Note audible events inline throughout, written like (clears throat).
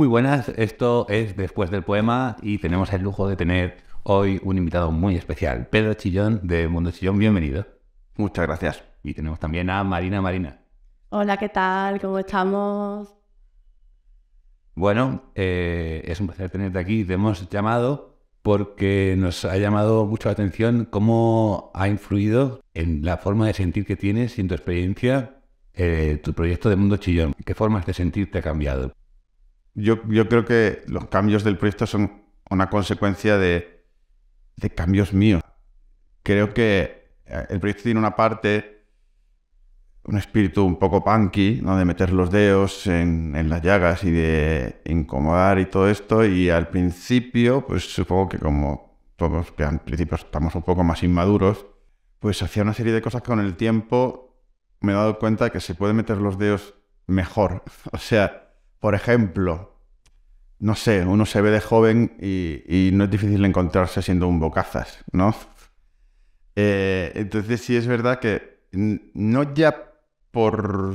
Muy buenas, esto es Después del Poema y tenemos el lujo de tener hoy un invitado muy especial, Pedro Chillón de Mundo Chillón, bienvenido. Muchas gracias. Y tenemos también a Marina Marina. Hola, ¿qué tal? ¿Cómo estamos? Bueno, eh, es un placer tenerte aquí. Te hemos llamado porque nos ha llamado mucho la atención cómo ha influido en la forma de sentir que tienes y en tu experiencia eh, tu proyecto de Mundo Chillón. ¿Qué formas de sentir te ha cambiado? yo, yo creo que los cambios del proyecto son una consecuencia de, cambios míos. Creo que eh, el proyecto tiene una parte, un espíritu un poco punky, ¿no? de meter los dedos en, las llagas y de incomodar y todo esto. Y al principio, pues supongo que como todos que al principio estamos un poco más inmaduros, pues hacía una serie de cosas que con el tiempo me he dado cuenta que se puede meter los dedos mejor. (laughs) O sea, por ejemplo, no sé, uno se ve de joven y, no es difícil encontrarse siendo un bocazas, ¿no? Eh, entonces sí es verdad que no ya por,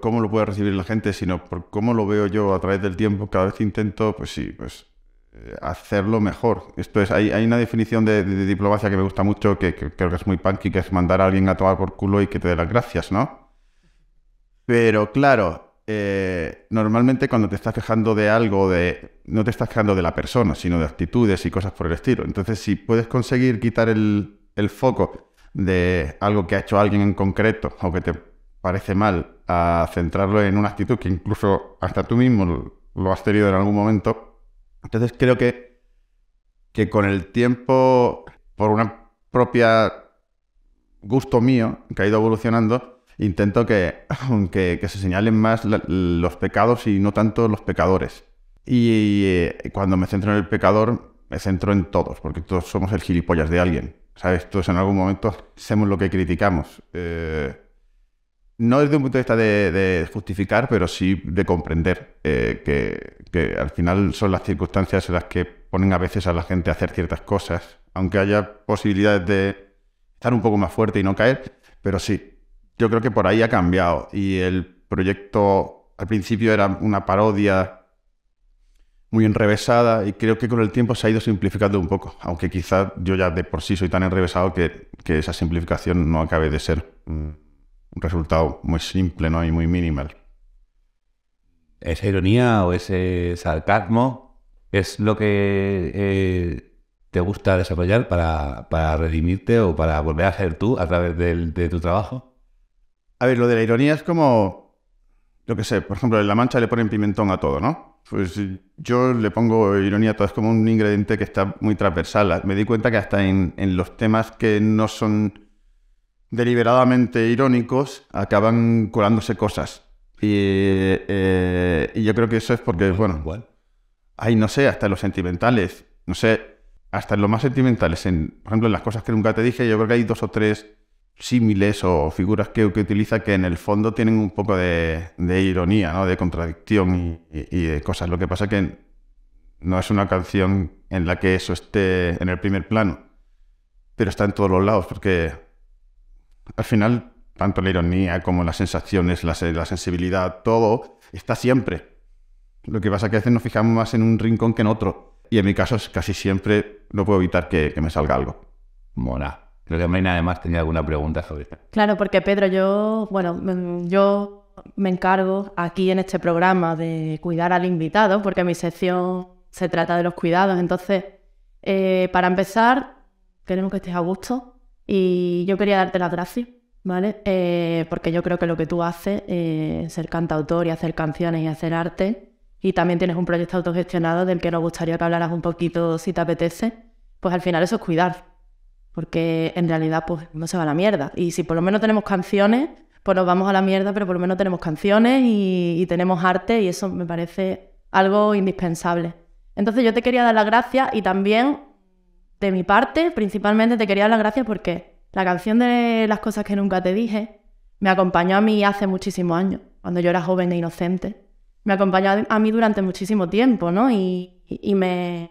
cómo lo puede recibir la gente, sino por cómo lo veo yo a través del tiempo, cada vez intento, pues sí, pues eh, hacerlo mejor. Esto es, hay, hay una definición de, diplomacia que me gusta mucho, que, creo que es muy punky, que es mandar a alguien a tomar por culo y que te dé las gracias, ¿no? Pero claro, eh, normalmente cuando te estás quejando de algo, de, no te estás quejando de la persona, sino de actitudes y cosas por el estilo. Entonces, si puedes conseguir quitar el, foco de algo que ha hecho alguien en concreto o que te parece mal, a centrarlo en una actitud que incluso hasta tú mismo lo has tenido en algún momento, entonces creo que, que con el tiempo, por una propia gusto mío que ha ido evolucionando, intento que, aunque (laughs) se señalen más los pecados y no tanto los pecadores. Y eh, cuando me centro en el pecador, me centro en todos, porque todos somos el gilipollas de alguien. ¿Sabes? Todos en algún momento hacemos lo que criticamos. Eh, no desde un punto de vista de, justificar, pero sí de comprender eh, que, que, al final son las circunstancias en las que ponen a veces a la gente a hacer ciertas cosas, aunque haya posibilidades de estar un poco más fuerte y no caer, pero sí, yo creo que por ahí ha cambiado. Y el proyecto al principio era una parodia muy enrevesada y creo que con el tiempo se ha ido simplificando un poco, aunque quizás yo ya de por sí soy tan enrevesado que, esa simplificación no acabe de ser un resultado muy simple ¿no? y muy minimal. Esa ironía o ese sarcasmo es lo que eh, te gusta desarrollar para, redimirte o para volver a ser tú a través de tu trabajo. A ver, lo de la ironía es como, lo que sé, por ejemplo, en La Mancha le ponen pimentón a todo, ¿no? Pues yo le pongo ironía a todo, es como un ingrediente que está muy transversal. Me di cuenta que hasta en, los temas que no son deliberadamente irónicos, acaban colándose cosas. Y, eh, yo creo que eso es porque, bueno, igual. hay, no sé, hasta en los sentimentales, no sé, hasta en los más sentimentales, por ejemplo, en las cosas que nunca te dije, yo creo que hay dos o tres símiles o figuras que, utiliza que en el fondo tienen un poco de, ironía, de contradicción y, de cosas. Lo que pasa es que no es una canción en la que eso esté en el primer plano, pero está en todos los lados, porque al final tanto la ironía como las sensaciones, la, sensibilidad, todo está siempre. Lo que pasa es que a veces nos fijamos más en un rincón que en otro. Y en mi caso es casi siempre no puedo evitar que, que me salga algo. Mola. Creo que Marina además tenía alguna pregunta sobre esto. Claro, porque Pedro, yo, bueno, yo me encargo aquí en este programa de cuidar al invitado, porque mi sección se trata de los cuidados. Entonces, eh, para empezar, queremos que estés a gusto y yo quería darte las gracias, ¿vale? Eh, porque yo creo que lo que tú haces, eh, ser cantautor y hacer canciones y hacer arte, y también tienes un proyecto autogestionado del que nos gustaría que hablaras un poquito si te apetece, pues al final eso es cuidar porque en realidad pues no se va a la mierda. Y si por lo menos tenemos canciones, pues nos vamos a la mierda, pero por lo menos tenemos canciones y, tenemos arte y eso me parece algo indispensable. Entonces yo te quería dar las gracias y también de mi parte, principalmente te quería dar las gracias porque la canción de Las cosas que nunca te dije me acompañó a mí hace muchísimos años, cuando yo era joven e inocente. Me acompañó a mí durante muchísimo tiempo, ¿no? Y, me,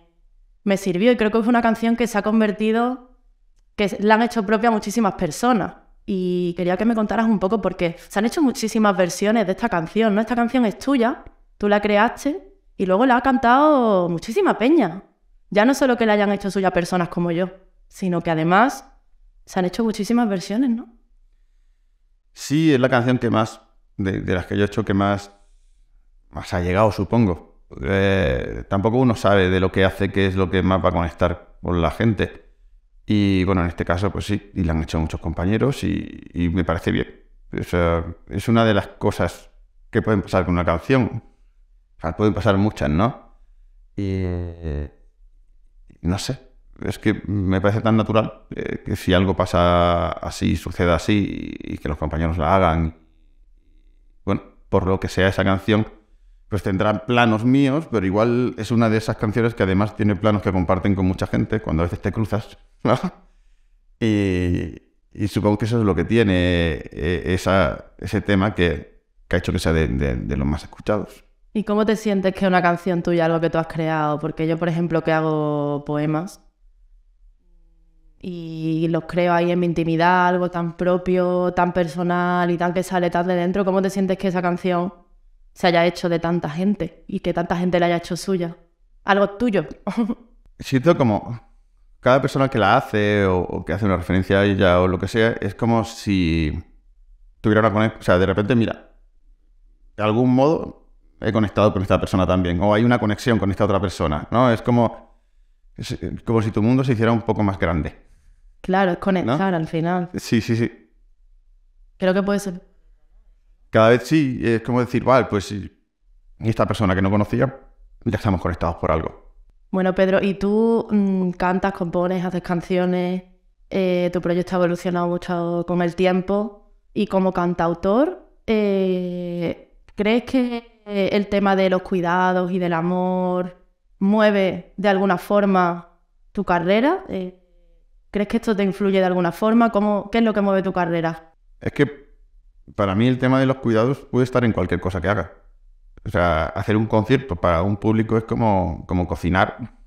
me sirvió y creo que fue una canción que se ha convertido que la han hecho propia muchísimas personas. Y quería que me contaras un poco porque se han hecho muchísimas versiones de esta canción, ¿no? Esta canción es tuya, tú la creaste y luego la ha cantado muchísima peña. Ya no solo que la hayan hecho suya personas como yo, sino que además se han hecho muchísimas versiones, ¿no? Sí, es la canción que más, de, las que yo he hecho, que más, más ha llegado, supongo. Eh, tampoco uno sabe de lo que hace, qué es lo que más va a conectar con la gente. Y bueno, en este caso, pues sí, y la han hecho muchos compañeros y, me parece bien. es una de las cosas que pueden pasar con una canción. O sea, pueden pasar muchas, ¿no? Y no sé, es que me parece tan natural eh, que si algo pasa así, suceda así y, y que los compañeros la hagan, bueno, por lo que sea esa canción, pues tendrá planos míos, pero igual es una de esas canciones que además tiene planos que comparten con mucha gente cuando a veces te cruzas (laughs) Y, supongo que eso es lo que tiene eh, esa, ese tema que, que, ha hecho que sea de, de, los más escuchados. ¿Y cómo te sientes que una canción tuya, algo que tú has creado? Porque yo, por ejemplo, que hago poemas y los creo ahí en mi intimidad, algo tan propio, tan personal y tal que sale tan de dentro, ¿cómo te sientes que esa canción se haya hecho de tanta gente y que tanta gente la haya hecho suya? Algo tuyo. (laughs) Siento como, cada persona que la hace o, que hace una referencia a ella o lo que sea, es como si tuviera una conexión. O sea, de repente, mira, de algún modo he conectado con esta persona también, o hay una conexión con esta otra persona, ¿no? Es como, eh, como si tu mundo se hiciera un poco más grande. Claro, es conectar al final. Sí, sí, sí. Creo que puede ser. Cada vez sí, es como decir, vale, pues esta persona que no conocía, ya estamos conectados por algo. Bueno, Pedro, ¿y tú mm, cantas, compones, haces canciones? Eh, ¿Tu proyecto ha evolucionado mucho con el tiempo? Y como cantautor, eh, ¿crees que el tema de los cuidados y del amor mueve de alguna forma tu carrera? Eh, ¿Crees que esto te influye de alguna forma? ¿Cómo, ¿Qué es lo que mueve tu carrera? Es que para mí el tema de los cuidados puede estar en cualquier cosa que haga. O sea, hacer un concierto para un público es como, como cocinar,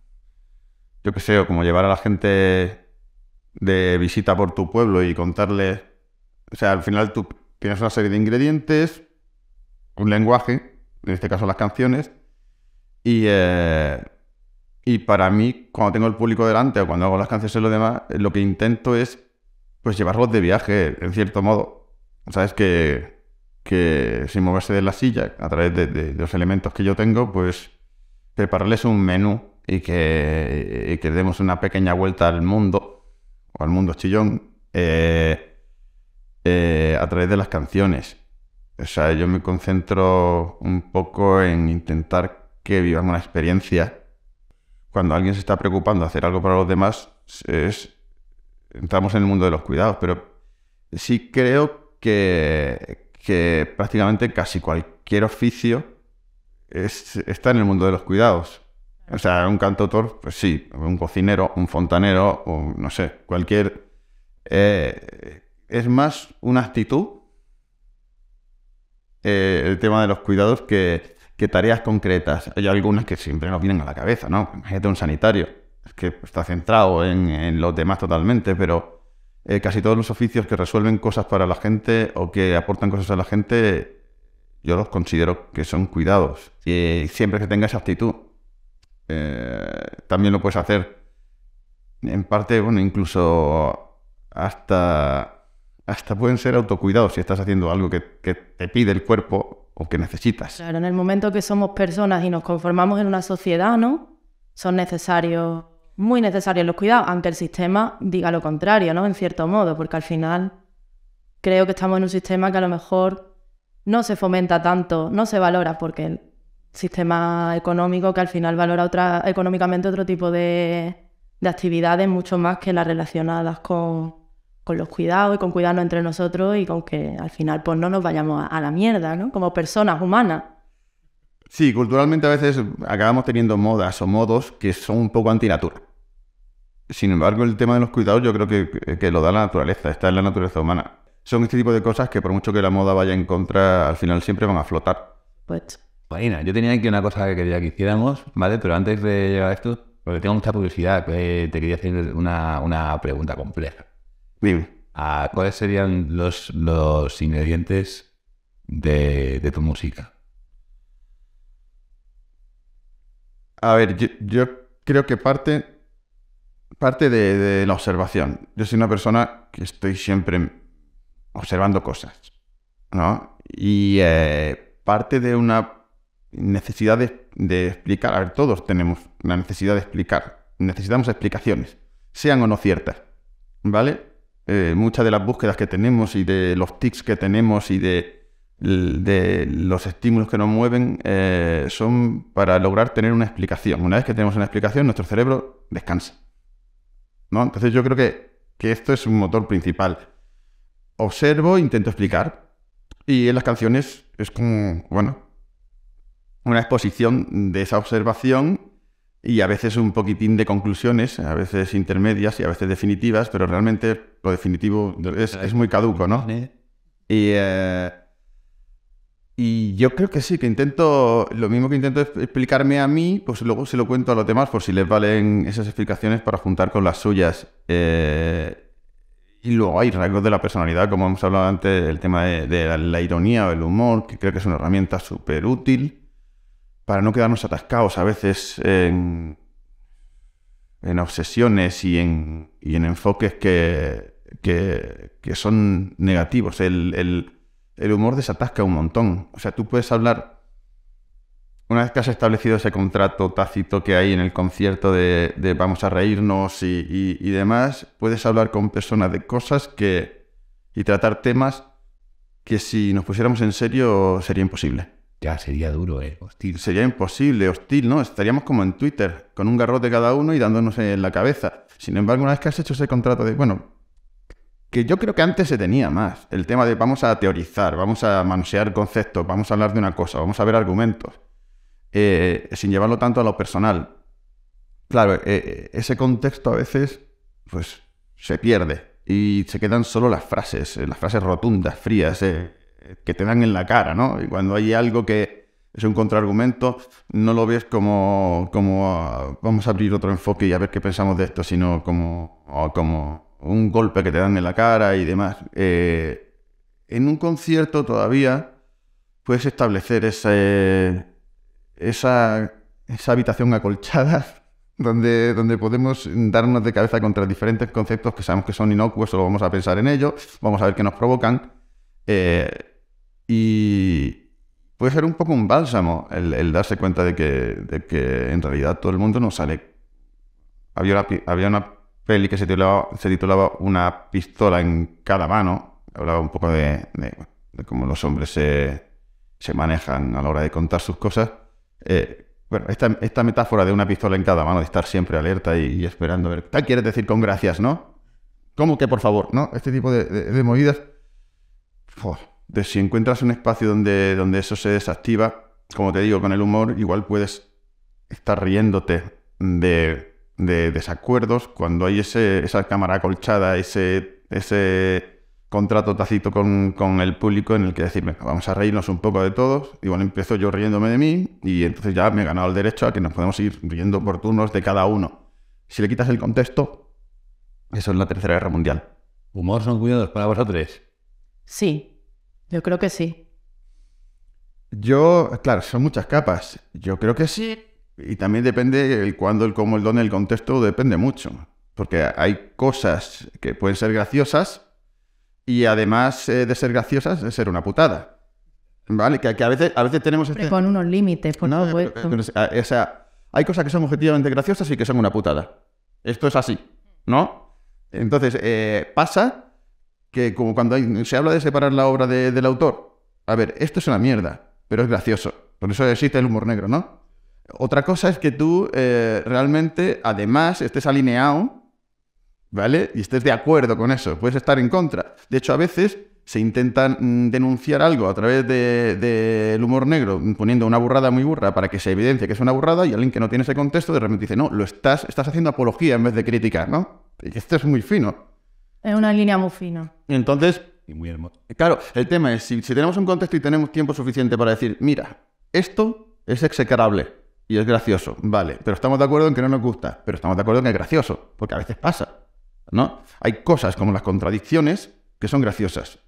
yo qué sé, o como llevar a la gente de visita por tu pueblo y contarle. O sea, al final tú tienes una serie de ingredientes, un lenguaje, en este caso las canciones, y, eh, y para mí, cuando tengo el público delante o cuando hago las canciones y lo demás, lo que intento es pues llevarlos de viaje, en cierto modo. O sea, es que que sin moverse de la silla, a través de, los elementos que yo tengo, pues prepararles un menú y que, demos una pequeña vuelta al mundo, o al mundo chillón, eh, eh, a través de las canciones. O sea, yo me concentro un poco en intentar que vivan una experiencia. Cuando alguien se está preocupando de hacer algo para los demás, es, entramos en el mundo de los cuidados, pero sí creo que, que prácticamente casi cualquier oficio está en el mundo de los cuidados. O sea, un cantautor, pues sí, un cocinero, un fontanero, o no sé, cualquier... Eh, es más una actitud eh, el tema de los cuidados que, tareas concretas. Hay algunas que siempre nos vienen a la cabeza, ¿no? Imagínate un sanitario, es que está centrado en, en los demás totalmente, pero eh, casi todos los oficios que resuelven cosas para la gente o que aportan cosas a la gente, yo los considero que son cuidados. Y siempre que tengas actitud, eh, también lo puedes hacer. En parte, bueno, incluso hasta, hasta pueden ser autocuidados si estás haciendo algo que, que te pide el cuerpo o que necesitas. Claro, en el momento que somos personas y nos conformamos en una sociedad, ¿no? Son necesarios muy necesarios los cuidados, aunque el sistema diga lo contrario, ¿no? En cierto modo, porque al final creo que estamos en un sistema que a lo mejor no se fomenta tanto, no se valora, porque el sistema económico que al final valora otra, económicamente otro tipo de, actividades mucho más que las relacionadas con, los cuidados y con cuidarnos entre nosotros y con que al final pues no nos vayamos a, la mierda, ¿no? Como personas humanas. Sí, culturalmente a veces acabamos teniendo modas o modos que son un poco antinaturales. Sin embargo, el tema de los cuidados yo creo que, lo da la naturaleza, está en la naturaleza humana. Son este tipo de cosas que por mucho que la moda vaya en contra, al final siempre van a flotar. Pues... yo tenía aquí una cosa que quería que hiciéramos, ¿vale? Pero antes de llegar a esto, porque tengo mucha curiosidad, eh, te quería hacer una, pregunta compleja. Dime. Ah, ¿Cuáles serían los, los ingredientes de, de, tu música? A ver, yo creo que parte parte de, la observación. Yo soy una persona que estoy siempre observando cosas, ¿no? Y eh, parte de una necesidad de, explicar, a ver, todos tenemos la necesidad de explicar, necesitamos explicaciones, sean o no ciertas, ¿vale? Eh, muchas de las búsquedas que tenemos y de los tics que tenemos y de, de los estímulos que nos mueven eh, son para lograr tener una explicación. Una vez que tenemos una explicación, nuestro cerebro descansa. Entonces yo creo que, esto es un motor principal. Observo, intento explicar, y en las canciones es como, bueno, una exposición de esa observación y a veces un poquitín de conclusiones, a veces intermedias y a veces definitivas, pero realmente lo definitivo es, muy caduco, ¿no? Y... Eh, y yo creo que sí, que intento, lo mismo que intento explicarme a mí, pues luego se lo cuento a los demás por si les valen esas explicaciones para juntar con las suyas. Eh, y luego hay rasgos de la personalidad, como hemos hablado antes, el tema de, la, ironía o el humor, que creo que es una herramienta súper útil para no quedarnos atascados a veces en, en obsesiones y en, y en enfoques que, son negativos. el el humor desatasca un montón. O sea, tú puedes hablar, una vez que has establecido ese contrato tácito que hay en el concierto de, vamos a reírnos y, demás, puedes hablar con personas de cosas que... y tratar temas que si nos pusiéramos en serio sería imposible. Ya, sería duro, ¿eh? Hostil. Sería imposible, hostil, ¿no? Estaríamos como en Twitter, con un garrote cada uno y dándonos en la cabeza. Sin embargo, una vez que has hecho ese contrato de, bueno, yo creo que antes se tenía más. El tema de vamos a teorizar, vamos a manosear conceptos, vamos a hablar de una cosa, vamos a ver argumentos, eh, sin llevarlo tanto a lo personal. Claro, eh, eh, ese contexto a veces pues, se pierde y se quedan solo las frases, las frases rotundas, frías, que te dan en la cara, ¿no? Y cuando hay algo que es un contraargumento, no lo ves como, como ah, vamos a abrir otro enfoque y a ver qué pensamos de esto, sino como, ah, como un golpe que te dan en la cara y demás. Eh, en un concierto todavía puedes establecer esa, esa habitación acolchada (laughs) donde, donde podemos darnos de cabeza contra diferentes conceptos que sabemos que son inocuos, solo vamos a pensar en ellos, vamos a ver qué nos provocan. Eh, y puede ser un poco un bálsamo el, darse cuenta de que, en realidad todo el mundo no sale. Había había una peli que se titulaba, Una pistola en cada mano. Hablaba un poco de, cómo los hombres se, manejan a la hora de contar sus cosas. Eh, bueno, esta, metáfora de una pistola en cada mano, de estar siempre alerta y, esperando ver. Tal quieres decir con gracias, ¿no? ¿Cómo que por favor? ¿No? Este tipo de, de movidas. de si encuentras un espacio donde, donde eso se desactiva, como te digo, con el humor, igual puedes estar riéndote de de desacuerdos, cuando hay ese, esa cámara colchada, ese, ese contrato tacito con, con, el público en el que decirme, vamos a reírnos un poco de todos, y bueno, empiezo yo riéndome de mí, y entonces ya me he ganado el derecho a que nos podemos ir riendo por turnos de cada uno. Si le quitas el contexto, eso es la Tercera Guerra Mundial. ¿Humor son cuidados para vosotros? Sí, yo creo que sí. Yo, claro, son muchas capas. Yo creo que sí, y también depende el cuándo, el cómo, el dónde, el contexto, depende mucho. Porque hay cosas que pueden ser graciosas y además eh, de ser graciosas, de ser una putada. ¿Vale? Que, a, veces, a veces tenemos... Este... Con unos límites, por no, eh, ah, o sea, hay cosas que son objetivamente graciosas y que son una putada. Esto es así, ¿no? Entonces, eh, pasa que como cuando se habla de separar la obra del autor, a ver, esto es una mierda, pero es gracioso. Por eso existe el humor negro, ¿no? Otra cosa es que tú eh, realmente, además, estés alineado, ¿vale? Y estés de acuerdo con eso. Puedes estar en contra. De hecho, a veces se intentan mm, denunciar algo a través del humor negro, mm, poniendo una burrada muy burra para que se evidencie que es una burrada y alguien que no tiene ese contexto de repente dice, no, lo estás, estás haciendo apología en vez de crítica, ¿no? Y esto es muy fino. Es una línea muy fina. Entonces... Y muy Claro, el tema es, si, si tenemos un contexto y tenemos tiempo suficiente para decir, mira, esto es execrable, y es gracioso, vale, pero estamos de acuerdo en que no nos gusta, pero estamos de acuerdo en que es gracioso, porque a veces pasa, ¿no? Hay cosas como las contradicciones que son graciosas,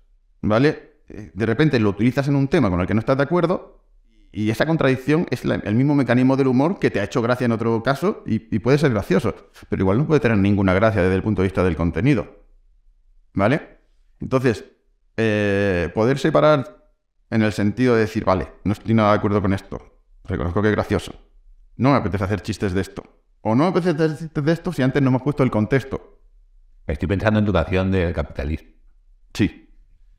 ¿vale? Eh, de repente lo utilizas en un tema con el que no estás de acuerdo y esa contradicción es el mismo mecanismo del humor que te ha hecho gracia en otro caso y, puede ser gracioso, pero igual no puede tener ninguna gracia desde el punto de vista del contenido, ¿vale? Entonces, eh, poder separar en el sentido de decir, vale, no estoy nada de acuerdo con esto, reconozco que es gracioso, no me apetece hacer chistes de esto. O no me apetece hacer chistes de esto si antes no me has puesto el contexto. Estoy pensando en educación del capitalismo. Sí.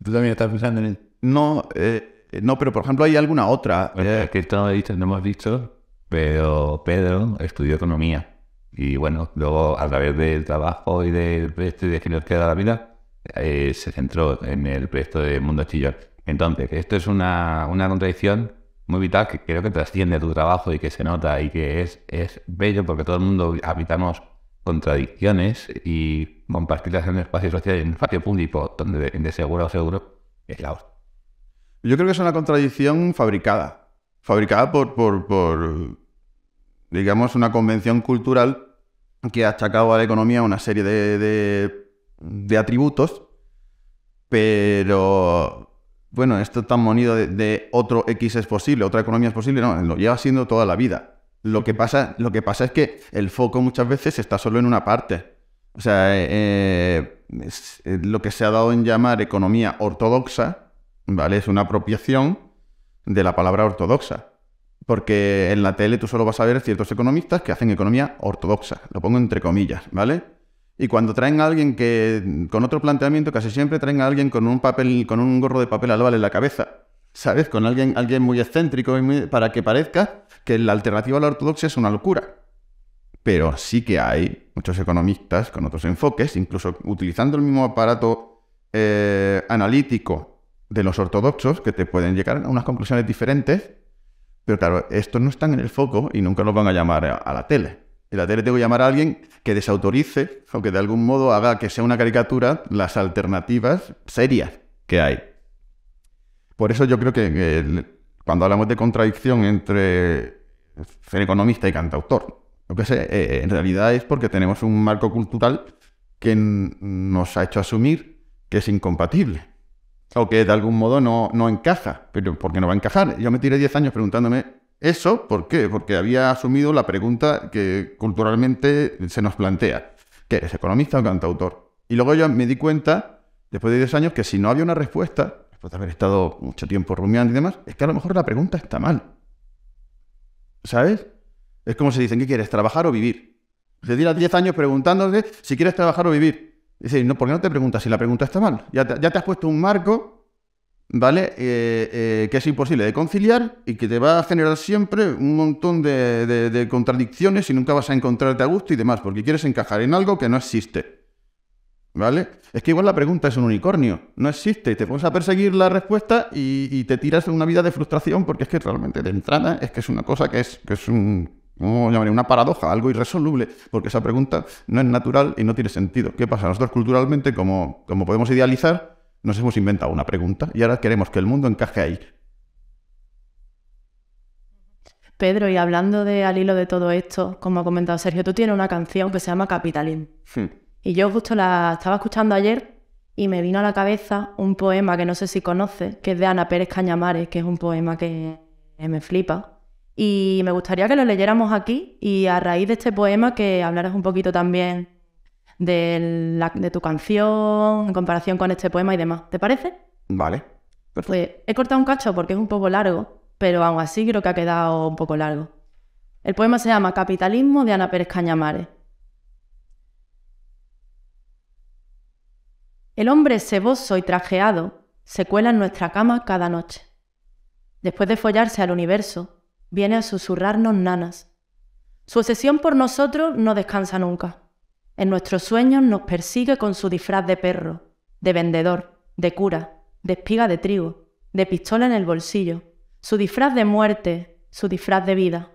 ¿Tú también estás pensando en él? No, eh, eh, no, pero por ejemplo hay alguna otra. Eh. Es que esto no, no hemos dicho, pero Pedro estudió economía. Y bueno, luego a través del trabajo y del proyecto este, de que nos queda la vida, se centró en el proyecto de Mundo Chillón. Entonces, esto es una, una contradicción muy vital que creo que trasciende tu trabajo y que se nota y que es, es bello porque todo el mundo habitamos contradicciones y compartirlas en el espacio social en un espacio público, donde de, seguro a seguro es la hostia. Yo creo que es una contradicción fabricada, fabricada por, por, digamos, una convención cultural que ha achacado a la economía una serie de atributos, pero bueno, esto tan monido de, otro X es posible, otra economía es posible, no, lo lleva siendo toda la vida. Lo que pasa, lo que pasa es que el foco muchas veces está solo en una parte. O sea, eh, eh, eh, lo que se ha dado en llamar economía ortodoxa, ¿vale? Es una apropiación de la palabra ortodoxa. Porque en la tele tú solo vas a ver ciertos economistas que hacen economía ortodoxa. Lo pongo entre comillas, ¿vale? Y cuando traen a alguien que con otro planteamiento, casi siempre traen a alguien con un papel, con un gorro de papel al albal en la cabeza, ¿sabes? Con alguien, alguien muy excéntrico para que parezca que la alternativa a la ortodoxia es una locura. Pero sí que hay muchos economistas con otros enfoques, incluso utilizando el mismo aparato eh, analítico de los ortodoxos, que te pueden llegar a unas conclusiones diferentes. Pero claro, estos no están en el foco y nunca los van a llamar a la tele. En la tele tengo que llamar a alguien que desautorice o que de algún modo haga que sea una caricatura las alternativas serias que hay. Por eso yo creo que cuando hablamos de contradicción entre ser economista y cantautor, lo que sé, eh, en realidad es porque tenemos un marco cultural que nos ha hecho asumir que es incompatible o que de algún modo no, no encaja, pero ¿por qué no va a encajar. Yo me tiré 10 años preguntándome eso, ¿por qué? Porque había asumido la pregunta que culturalmente se nos plantea. ¿Qué eres, economista o cantautor? Y luego yo me di cuenta, después de 10 años, que si no había una respuesta, después de haber estado mucho tiempo rumiando y demás, es que a lo mejor la pregunta está mal. ¿Sabes? Es como se dicen, ¿qué quieres, trabajar o vivir? Se tiras 10 años preguntándote si quieres trabajar o vivir. Dices, no, ¿por qué no te preguntas si la pregunta está mal? Ya ya te has puesto un marco ¿vale? Eh, eh, que es imposible de conciliar y que te va a generar siempre un montón de, contradicciones y nunca vas a encontrarte a gusto y demás, porque quieres encajar en algo que no existe. ¿Vale? Es que igual la pregunta es un unicornio, no existe, y te pones a perseguir la respuesta y, te tiras una vida de frustración porque es que realmente de entrada es que es una cosa que es, un, ¿cómo llamaré? una paradoja, algo irresoluble, porque esa pregunta no es natural y no tiene sentido. ¿Qué pasa? Nosotros culturalmente, como, como podemos idealizar, nos hemos inventado una pregunta y ahora queremos que el mundo encaje ahí. Pedro, y hablando de al hilo de todo esto, como ha comentado Sergio, tú tienes una canción que se llama Capitalín hmm. Y yo justo la estaba escuchando ayer y me vino a la cabeza un poema que no sé si conoces, que es de Ana Pérez Cañamares, que es un poema que me flipa. Y me gustaría que lo leyéramos aquí y a raíz de este poema que hablaras un poquito también de, tu canción en comparación con este poema y demás. ¿Te parece? Vale. Pues he cortado un cacho porque es un poco largo, pero aún así creo que ha quedado un poco largo. El poema se llama Capitalismo de Ana Pérez Cañamares. El hombre seboso y trajeado se cuela en nuestra cama cada noche. Después de follarse al universo, viene a susurrarnos nanas. Su obsesión por nosotros no descansa nunca. En nuestros sueños nos persigue con su disfraz de perro, de vendedor, de cura, de espiga de trigo, de pistola en el bolsillo, su disfraz de muerte, su disfraz de vida.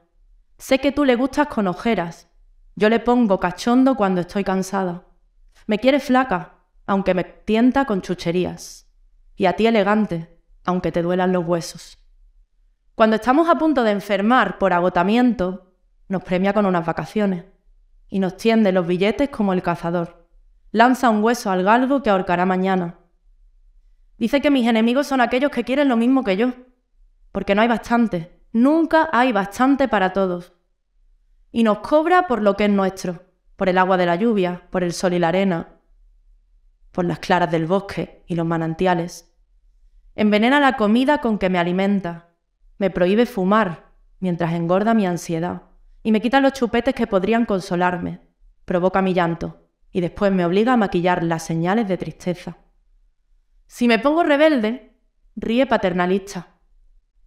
Sé que tú le gustas con ojeras. Yo le pongo cachondo cuando estoy cansada. Me quiere flaca, aunque me tienta con chucherías. Y a ti elegante, aunque te duelan los huesos. Cuando estamos a punto de enfermar por agotamiento, nos premia con unas vacaciones y nos tiende los billetes como el cazador. Lanza un hueso al galgo que ahorcará mañana. Dice que mis enemigos son aquellos que quieren lo mismo que yo, porque no hay bastante, nunca hay bastante para todos. Y nos cobra por lo que es nuestro, por el agua de la lluvia, por el sol y la arena, por las claras del bosque y los manantiales. Envenena la comida con que me alimenta, me prohíbe fumar mientras engorda mi ansiedad y me quita los chupetes que podrían consolarme, provoca mi llanto y después me obliga a maquillar las señales de tristeza. Si me pongo rebelde, ríe paternalista.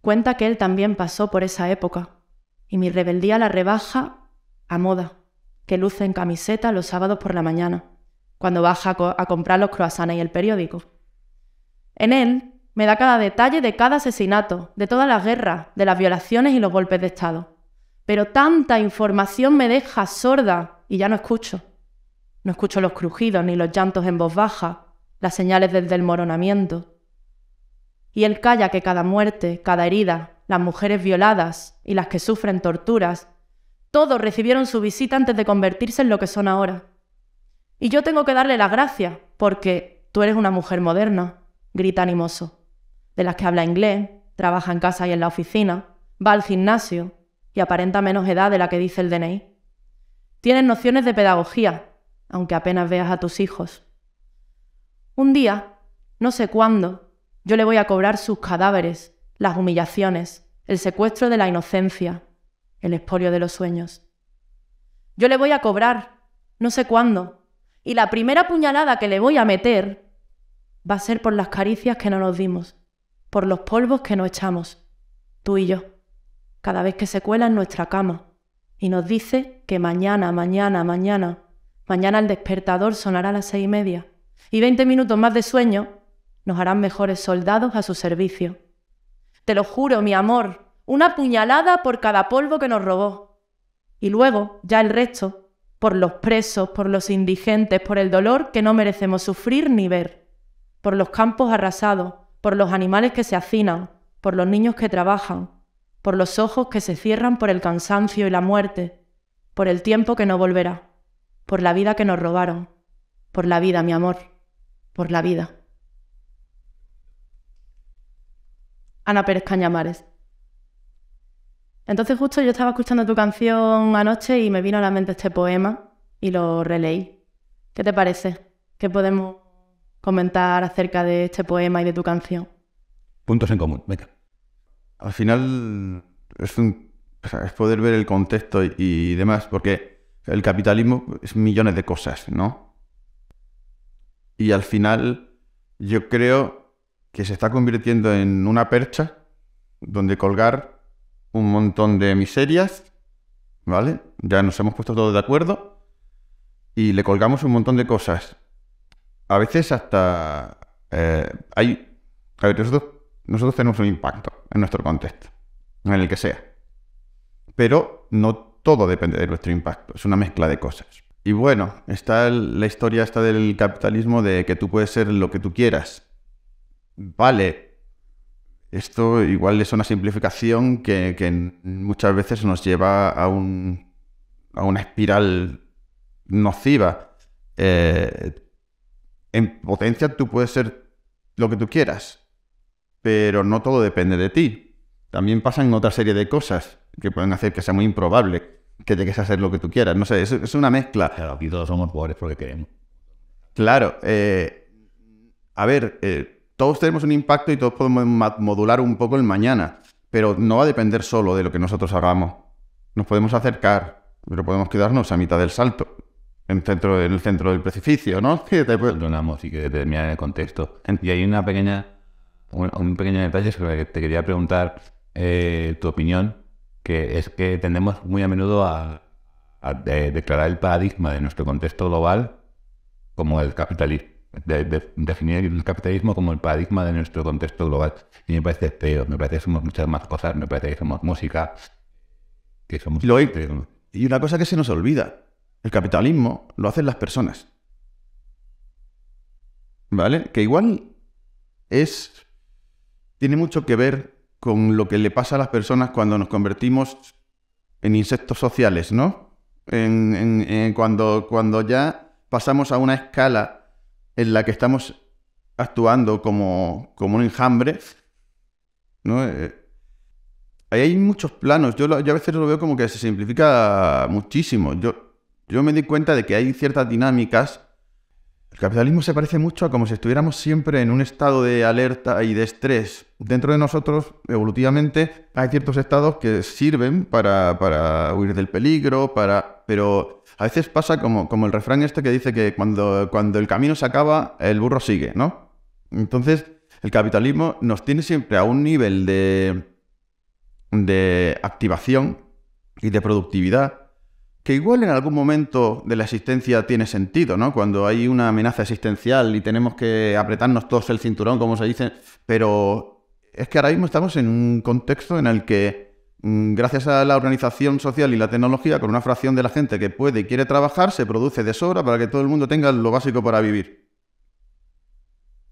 Cuenta que él también pasó por esa época y mi rebeldía la rebaja a moda, que luce en camiseta los sábados por la mañana, cuando baja a, comprar los croissants y el periódico. En él me da cada detalle de cada asesinato, de todas las guerras, de las violaciones y los golpes de Estado pero tanta información me deja sorda y ya no escucho. No escucho los crujidos ni los llantos en voz baja, las señales del desmoronamiento. Y él calla que cada muerte, cada herida, las mujeres violadas y las que sufren torturas, todos recibieron su visita antes de convertirse en lo que son ahora. Y yo tengo que darle las gracias, porque tú eres una mujer moderna, grita animoso, de las que habla inglés, trabaja en casa y en la oficina, va al gimnasio, y aparenta menos edad de la que dice el DNI. Tienes nociones de pedagogía, aunque apenas veas a tus hijos. Un día, no sé cuándo, yo le voy a cobrar sus cadáveres, las humillaciones, el secuestro de la inocencia, el expolio de los sueños. Yo le voy a cobrar, no sé cuándo, y la primera puñalada que le voy a meter va a ser por las caricias que no nos dimos, por los polvos que no echamos, tú y yo cada vez que se cuela en nuestra cama y nos dice que mañana, mañana, mañana, mañana el despertador sonará a las seis y media y veinte minutos más de sueño nos harán mejores soldados a su servicio. Te lo juro, mi amor, una puñalada por cada polvo que nos robó. Y luego, ya el resto, por los presos, por los indigentes, por el dolor que no merecemos sufrir ni ver, por los campos arrasados, por los animales que se hacinan, por los niños que trabajan, por los ojos que se cierran por el cansancio y la muerte, por el tiempo que no volverá, por la vida que nos robaron, por la vida, mi amor, por la vida. Ana Pérez Cañamares. Entonces justo yo estaba escuchando tu canción anoche y me vino a la mente este poema y lo releí. ¿Qué te parece? ¿Qué podemos comentar acerca de este poema y de tu canción? Puntos en común, venga al final es, un, poder ver el contexto y, demás, porque el capitalismo es millones de cosas, ¿no? Y al final yo creo que se está convirtiendo en una percha donde colgar un montón de miserias, ¿vale? Ya nos hemos puesto todos de acuerdo y le colgamos un montón de cosas. A veces hasta... Eh, hay... A ver, nosotros nosotros tenemos un impacto en nuestro contexto, en el que sea. Pero no todo depende de nuestro impacto, es una mezcla de cosas. Y bueno, está la historia esta del capitalismo de que tú puedes ser lo que tú quieras. Vale, esto igual es una simplificación que, muchas veces nos lleva a, una espiral nociva. Eh, en potencia tú puedes ser lo que tú quieras, pero no todo depende de ti. También pasan otra serie de cosas que pueden hacer que sea muy improbable que te a hacer lo que tú quieras. No sé, es, una mezcla. Claro, aquí todos somos pobres porque queremos. Claro. Eh, a ver, eh, todos tenemos un impacto y todos podemos modular un poco el mañana, pero no va a depender solo de lo que nosotros hagamos. Nos podemos acercar, pero podemos quedarnos a mitad del salto en, centro, el centro del precipicio, ¿no? (laughs) Que te y que determina el contexto. Y hay una pequeña un, pequeño detalle sobre que te quería preguntar eh, tu opinión, que es que tendemos muy a menudo a, declarar el paradigma de nuestro contexto global como el capitalismo. De, definir el capitalismo como el paradigma de nuestro contexto global. Y me parece feo, me parece que somos muchas más cosas, me parece que somos música, que somos... y una cosa que se nos olvida, el capitalismo lo hacen las personas. ¿Vale? Que igual es tiene mucho que ver con lo que le pasa a las personas cuando nos convertimos en insectos sociales, ¿no? En, cuando, cuando ya pasamos a una escala en la que estamos actuando como, como un enjambre, ¿no? Eh, hay muchos planos. Yo, yo, a veces lo veo como que se simplifica muchísimo. Yo, yo me di cuenta de que hay ciertas dinámicas el capitalismo se parece mucho a como si estuviéramos siempre en un estado de alerta y de estrés. Dentro de nosotros, evolutivamente, hay ciertos estados que sirven para, para huir del peligro, para... Pero a veces pasa como, como el refrán este que dice que cuando, cuando el camino se acaba, el burro sigue, ¿no? Entonces, el capitalismo nos tiene siempre a un nivel de, de activación y de productividad que igual en algún momento de la existencia tiene sentido, ¿no? Cuando hay una amenaza existencial y tenemos que apretarnos todos el cinturón, como se dice, pero es que ahora mismo estamos en un contexto en el que, mm, gracias a la organización social y la tecnología, con una fracción de la gente que puede y quiere trabajar, se produce de sobra para que todo el mundo tenga lo básico para vivir.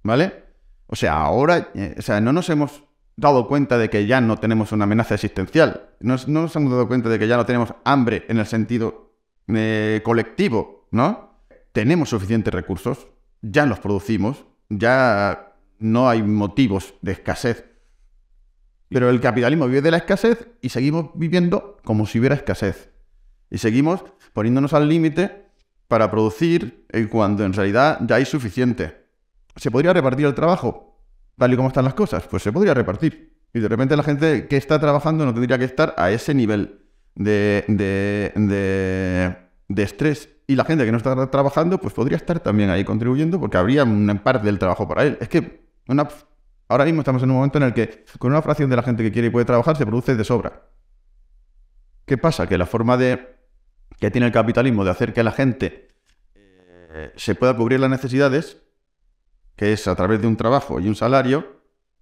¿Vale? O sea, ahora, eh, o sea, no nos hemos dado cuenta de que ya no tenemos una amenaza existencial. no nos hemos dado cuenta de que ya no tenemos hambre en el sentido eh, colectivo, ¿no? Tenemos suficientes recursos, ya los producimos, ya no hay motivos de escasez. Pero el capitalismo vive de la escasez y seguimos viviendo como si hubiera escasez. Y seguimos poniéndonos al límite para producir cuando en realidad ya hay suficiente. ¿Se podría repartir el trabajo? tal y como están las cosas? Pues se podría repartir. Y de repente la gente que está trabajando no tendría que estar a ese nivel de, de, de, estrés. Y la gente que no está trabajando, pues podría estar también ahí contribuyendo porque habría una parte del trabajo para él. Es que ahora mismo estamos en un momento en el que con una fracción de la gente que quiere y puede trabajar se produce de sobra. ¿Qué pasa? Que la forma de que tiene el capitalismo de hacer que la gente eh, se pueda cubrir las necesidades que es a través de un trabajo y un salario,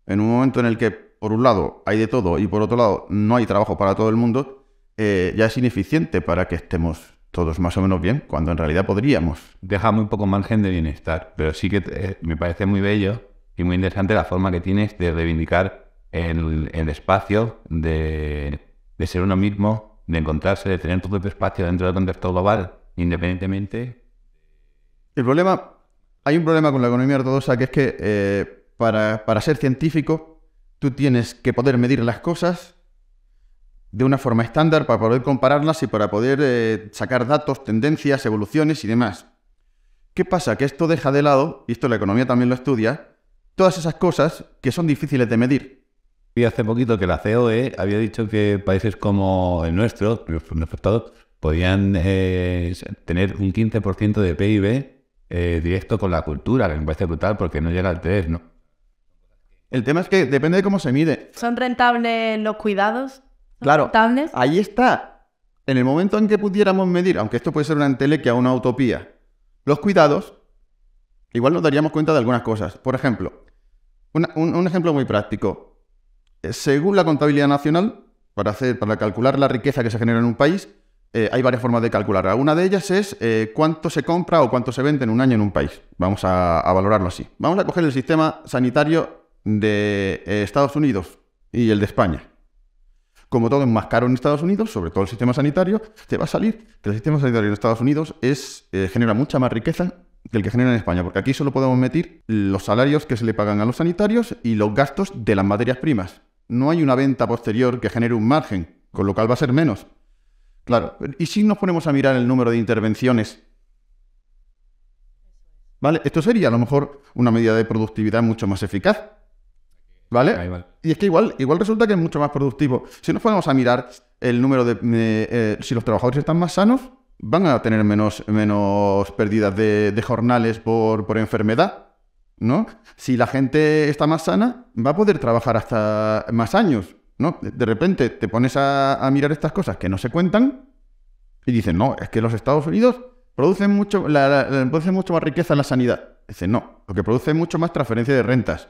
en un momento en el que, por un lado, hay de todo y por otro lado, no hay trabajo para todo el mundo, eh, ya es ineficiente para que estemos todos más o menos bien, cuando en realidad podríamos. Deja muy poco margen de bienestar, pero sí que eh, me parece muy bello y muy interesante la forma que tienes de reivindicar el, espacio de, ser uno mismo, de encontrarse, de tener todo el espacio dentro del contexto global, independientemente. El problema hay un problema con la economía ortodoxa que es que eh, para, ser científico tú tienes que poder medir las cosas de una forma estándar para poder compararlas y para poder eh, sacar datos, tendencias, evoluciones y demás. ¿Qué pasa? Que esto deja de lado, y esto la economía también lo estudia, todas esas cosas que son difíciles de medir. Y hace poquito que la COE había dicho que países como el nuestro, nuestros estado, podían eh, tener un 15% de PIB eh, directo con la cultura, que me parece brutal porque no llega al 3, ¿no? El tema es que depende de cómo se mide. ¿Son rentables los cuidados? Claro. Rentables? Ahí está. En el momento en que pudiéramos medir, aunque esto puede ser una entelequia o una utopía, los cuidados, igual nos daríamos cuenta de algunas cosas. Por ejemplo, un, un, ejemplo muy práctico. Eh, según la contabilidad nacional, para, hacer, para calcular la riqueza que se genera en un país, eh, hay varias formas de calcularla. Una de ellas es eh, cuánto se compra o cuánto se vende en un año en un país. Vamos a, valorarlo así. Vamos a coger el sistema sanitario de eh, Estados Unidos y el de España. Como todo es más caro en Estados Unidos, sobre todo el sistema sanitario, te va a salir que el sistema sanitario en Estados Unidos es, genera mucha más riqueza que el que genera en España, porque aquí solo podemos meter los salarios que se le pagan a los sanitarios y los gastos de las materias primas. No hay una venta posterior que genere un margen, con lo cual va a ser menos. Claro, ¿y si nos ponemos a mirar el número de intervenciones? ¿Vale? Esto sería a lo mejor una medida de productividad mucho más eficaz. ¿Vale? Y es que igual, igual resulta que es mucho más productivo. Si nos ponemos a mirar el número de... Eh, si los trabajadores están más sanos, van a tener menos, menos pérdidas de, jornales por, por enfermedad. ¿no? Si la gente está más sana, va a poder trabajar hasta más años. ¿no? De repente te pones a, mirar estas cosas que no se cuentan y dicen, no, es que los Estados Unidos producen mucho, mucho más riqueza en la sanidad. Dices, no, lo que produce mucho más transferencia de rentas.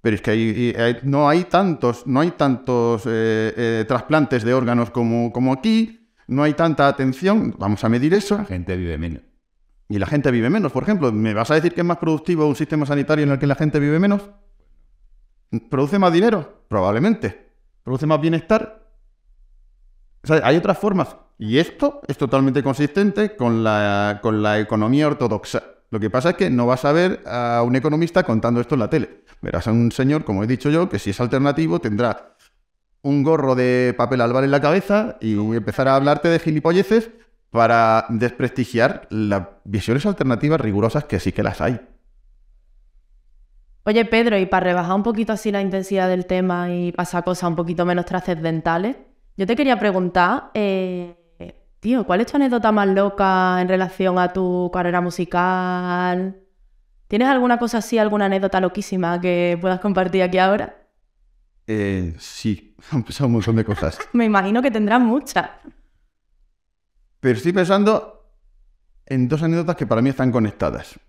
Pero es que no hay tantos, no hay tantos eh, eh, trasplantes de órganos como, como aquí, no hay tanta atención, vamos a medir eso. La gente vive menos. Y la gente vive menos, por ejemplo. ¿Me vas a decir que es más productivo un sistema sanitario en el que la gente vive menos? ¿Produce más dinero? Probablemente. ¿Produce más bienestar? hay otras formas. Y esto es totalmente consistente con la, economía ortodoxa. Lo que pasa es que no vas a ver a un economista contando esto en la tele. Verás a un señor, como he dicho yo, que si es alternativo tendrá un gorro de papel albar en la cabeza y empezar a hablarte de gilipolleces para desprestigiar las visiones alternativas rigurosas que sí que las hay. Oye, Pedro, y para rebajar un poquito así la intensidad del tema y pasar cosas un poquito menos trascendentales, yo te quería preguntar, eh, tío, ¿cuál es tu anécdota más loca en relación a tu carrera musical? ¿Tienes alguna cosa así, alguna anécdota loquísima que puedas compartir aquí ahora? Eh, sí, (laughs) han pasado un montón de cosas. (laughs) Me imagino que tendrás muchas. Pero estoy pensando en dos anécdotas que para mí están conectadas.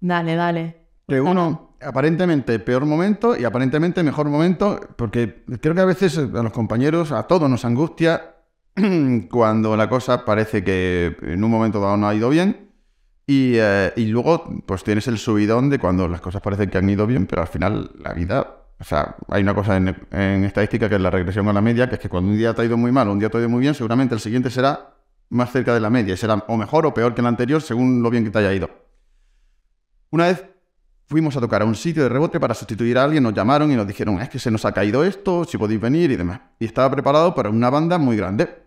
Dale, dale que uno, aparentemente peor momento y aparentemente mejor momento, porque creo que a veces a los compañeros, a todos nos angustia (clears throat) cuando la cosa parece que en un momento dado no ha ido bien eh, y, luego pues tienes el subidón de cuando las cosas parecen que han ido bien, pero al final la vida o sea, hay una cosa en, estadística que es la regresión a la media, que es que cuando un día te ha ido muy mal, o un día te ha ido muy bien, seguramente el siguiente será más cerca de la media será o mejor o peor que el anterior según lo bien que te haya ido. Una vez Fuimos a tocar a un sitio de rebote para sustituir a alguien, nos llamaron y nos dijeron, es que se nos ha caído esto, si podéis venir y demás. Y estaba preparado para una banda muy grande.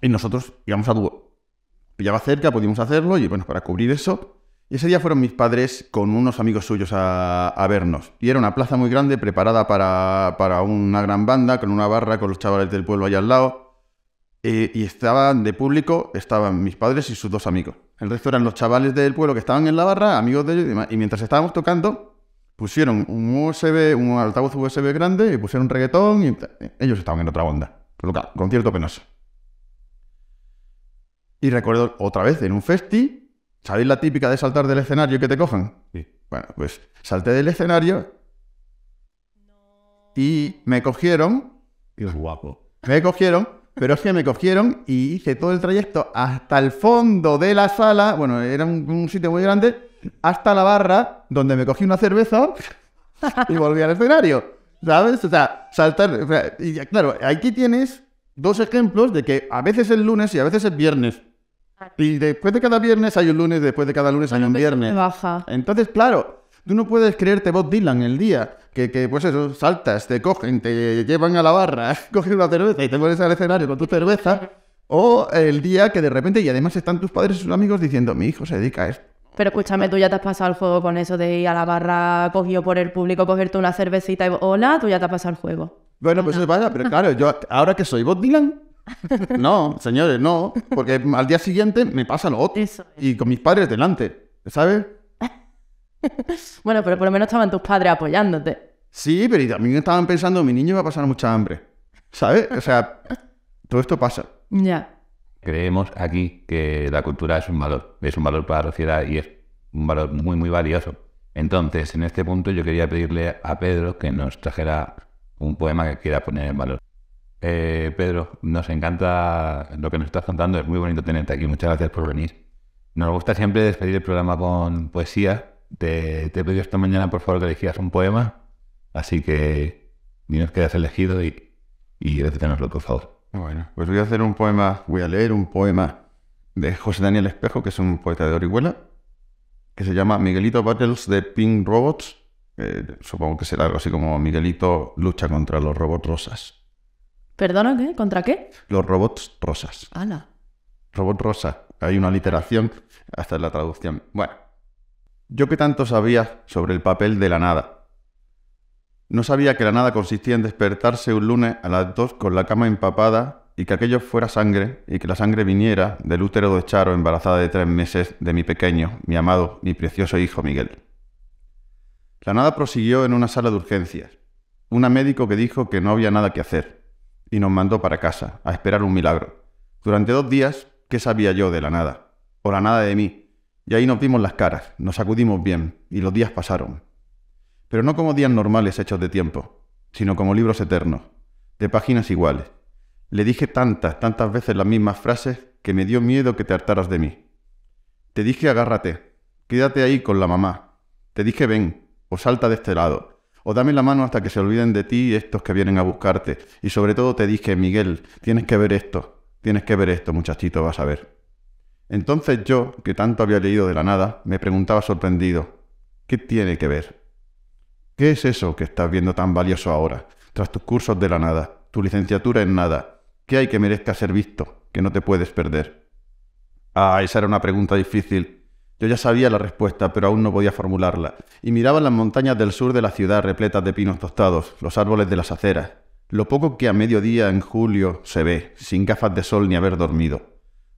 Y nosotros íbamos a dúo. Pillaba cerca, pudimos hacerlo y bueno, para cubrir eso. Y ese día fueron mis padres con unos amigos suyos a, vernos. Y era una plaza muy grande preparada para, una gran banda, con una barra, con los chavales del pueblo allá al lado. Eh, y estaban de público, estaban mis padres y sus dos amigos. El resto eran los chavales del pueblo que estaban en la barra, amigos de ellos y demás. Y mientras estábamos tocando, pusieron un USB, un altavoz USB grande y pusieron reggaetón y ellos estaban en otra onda. con concierto penoso. Y recuerdo otra vez en un festi, ¿sabéis la típica de saltar del escenario y que te cojan? Sí. Bueno, pues salté del escenario y me cogieron. Qué guapo. Me cogieron pero es que me cogieron y hice todo el trayecto hasta el fondo de la sala, bueno, era un, sitio muy grande, hasta la barra, donde me cogí una cerveza (laughs) y volví al escenario. ¿Sabes? O sea, saltar. y claro, aquí tienes dos ejemplos de que a veces es lunes y a veces es viernes. Ah. Y después de cada viernes hay un lunes, después de cada lunes hay un viernes. Entonces, claro, Tú no puedes creerte Bob Dylan el día que, pues eso, saltas, te cogen, te llevan a la barra, (laughs) coges una cerveza y te pones al escenario con tu cerveza. O el día que de repente, y además están tus padres y sus amigos diciendo, mi hijo se dedica a esto. Pero escúchame, tú ya te has pasado el juego con eso de ir a la barra cogido por el público, cogerte una cervecita y hola, tú ya te has pasado el juego. Bueno, pues eso pasa, pero claro, yo ahora que soy Bob Dylan, no, señores, no, porque al día siguiente me pasa lo otro. Y con mis padres delante, ¿sabes? (laughs) bueno, pero por lo menos estaban tus padres apoyándote. Sí, pero también estaban pensando, mi niño va a pasar mucha hambre. ¿Sabes? O sea, (laughs) todo esto pasa. Ya. Creemos aquí que la cultura es un valor, es un valor para la sociedad y es un valor muy, muy valioso. Entonces, en este punto yo quería pedirle a Pedro que nos trajera un poema que quiera poner en valor. Eh, Pedro, nos encanta lo que nos estás contando, es muy bonito tenerte aquí, muchas gracias por venir. Nos gusta siempre despedir el programa con poesía, te, he pedido esta mañana, por favor, que eligieras un poema, así que dinos que has elegido y, y a por favor. Bueno, pues voy a hacer un poema, voy a leer un poema de José Daniel Espejo, que es un poeta de Orihuela, que se llama Miguelito Battles de Pink Robots. Eh, supongo que será algo así como Miguelito lucha contra los robots rosas. ¿Perdona qué? ¿Contra qué? Los robots rosas. ¡Hala! Robot rosa. Hay una literación hasta en la traducción. Bueno, yo que tanto sabía sobre el papel de la nada. No sabía que la nada consistía en despertarse un lunes a las dos con la cama empapada y que aquello fuera sangre y que la sangre viniera del útero de Charo embarazada de tres meses de mi pequeño, mi amado, mi precioso hijo Miguel. La nada prosiguió en una sala de urgencias. Una médico que dijo que no había nada que hacer y nos mandó para casa a esperar un milagro. Durante dos días, ¿qué sabía yo de la nada? O la nada de mí, y ahí nos vimos las caras, nos sacudimos bien, y los días pasaron. Pero no como días normales hechos de tiempo, sino como libros eternos, de páginas iguales. Le dije tantas, tantas veces las mismas frases que me dio miedo que te hartaras de mí. Te dije agárrate, quédate ahí con la mamá. Te dije ven, o salta de este lado, o dame la mano hasta que se olviden de ti estos que vienen a buscarte. Y sobre todo te dije, Miguel, tienes que ver esto, tienes que ver esto, muchachito, vas a ver. Entonces yo, que tanto había leído de la nada, me preguntaba sorprendido, ¿qué tiene que ver? ¿Qué es eso que estás viendo tan valioso ahora, tras tus cursos de la nada, tu licenciatura en nada? ¿Qué hay que merezca ser visto, que no te puedes perder? Ah, esa era una pregunta difícil. Yo ya sabía la respuesta, pero aún no podía formularla, y miraba las montañas del sur de la ciudad repletas de pinos tostados, los árboles de las aceras, lo poco que a mediodía en julio se ve, sin gafas de sol ni haber dormido.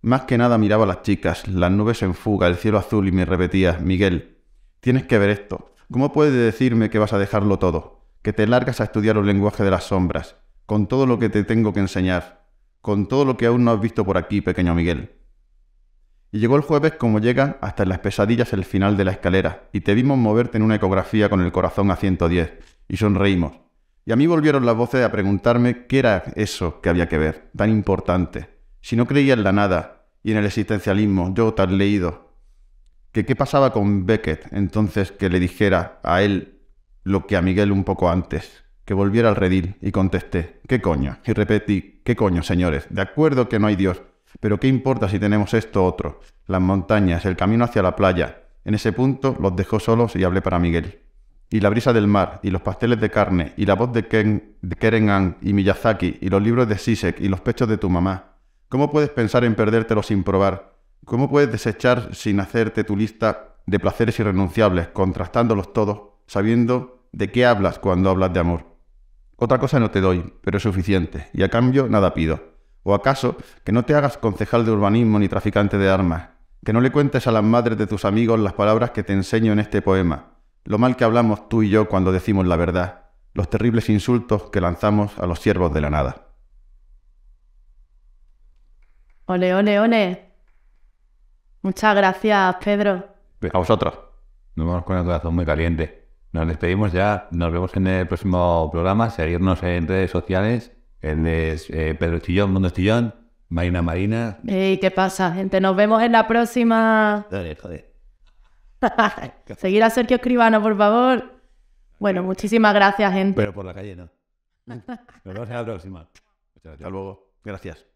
Más que nada miraba a las chicas, las nubes en fuga, el cielo azul y me repetía, Miguel, tienes que ver esto. ¿Cómo puedes decirme que vas a dejarlo todo? Que te largas a estudiar el lenguaje de las sombras, con todo lo que te tengo que enseñar, con todo lo que aún no has visto por aquí, pequeño Miguel. Y llegó el jueves como llega hasta en las pesadillas el final de la escalera, y te vimos moverte en una ecografía con el corazón a 110, y sonreímos. Y a mí volvieron las voces a preguntarme qué era eso que había que ver, tan importante. Si no creía en la nada, y en el existencialismo, yo tan leído, que qué pasaba con Beckett entonces que le dijera a él lo que a Miguel un poco antes, que volviera al redil, y contesté, ¿qué coño? Y repetí, ¿qué coño, señores? De acuerdo que no hay Dios, pero ¿qué importa si tenemos esto otro? Las montañas, el camino hacia la playa. En ese punto los dejó solos y hablé para Miguel. Y la brisa del mar, y los pasteles de carne, y la voz de, Ken, y Miyazaki, y los libros de Sisek, y los pechos de tu mamá, ¿Cómo puedes pensar en perdértelo sin probar? ¿Cómo puedes desechar sin hacerte tu lista de placeres irrenunciables, contrastándolos todos, sabiendo de qué hablas cuando hablas de amor? Otra cosa no te doy, pero es suficiente, y a cambio nada pido. ¿O acaso que no te hagas concejal de urbanismo ni traficante de armas? Que no le cuentes a las madres de tus amigos las palabras que te enseño en este poema, lo mal que hablamos tú y yo cuando decimos la verdad, los terribles insultos que lanzamos a los siervos de la nada. Ole, ole, ole. Muchas gracias, Pedro. A vosotros. Nos vamos con el corazón muy caliente. Nos despedimos ya. Nos vemos en el próximo programa. Seguirnos en redes sociales. El de eh, Pedro Estillón, Mundo Estillón. Marina Marina. Ey, ¿qué pasa, gente? Nos vemos en la próxima. joder. (laughs) Seguir a Sergio Escribano, por favor. Bueno, muchísimas gracias, gente. Pero por la calle no. Nos vemos en la próxima. Hasta luego. Gracias.